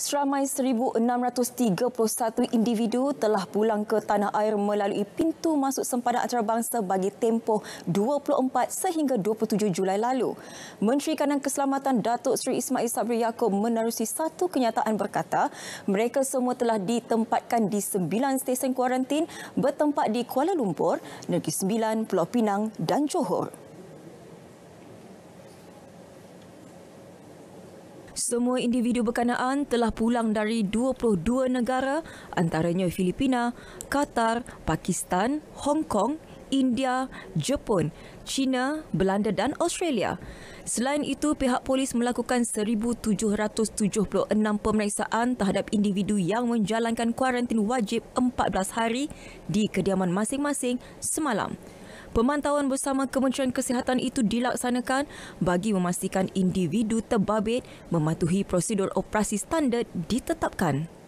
Seramai 1,631 individu telah pulang ke tanah air melalui pintu masuk sempadan antarabangsa bagi tempoh 24 sehingga 27 Julai lalu. Menteri Kanan Keselamatan Datuk Seri Ismail Sabri Yaakob menerusi satu kenyataan berkata mereka semua telah ditempatkan di sembilan stesen kuarantin bertempat di Kuala Lumpur, Negeri Sembilan, Pulau Pinang dan Johor. Semua individu berkenaan telah pulang dari 22 negara antaranya Filipina, Qatar, Pakistan, Hong Kong, India, Jepun, China, Belanda dan Australia. Selain itu, pihak polis melakukan 1,776 pemeriksaan terhadap individu yang menjalankan kuarantin wajib 14 hari di kediaman masing-masing semalam. Pemantauan bersama Kementerian Kesihatan itu dilaksanakan bagi memastikan individu terbabit mematuhi prosedur operasi standard ditetapkan.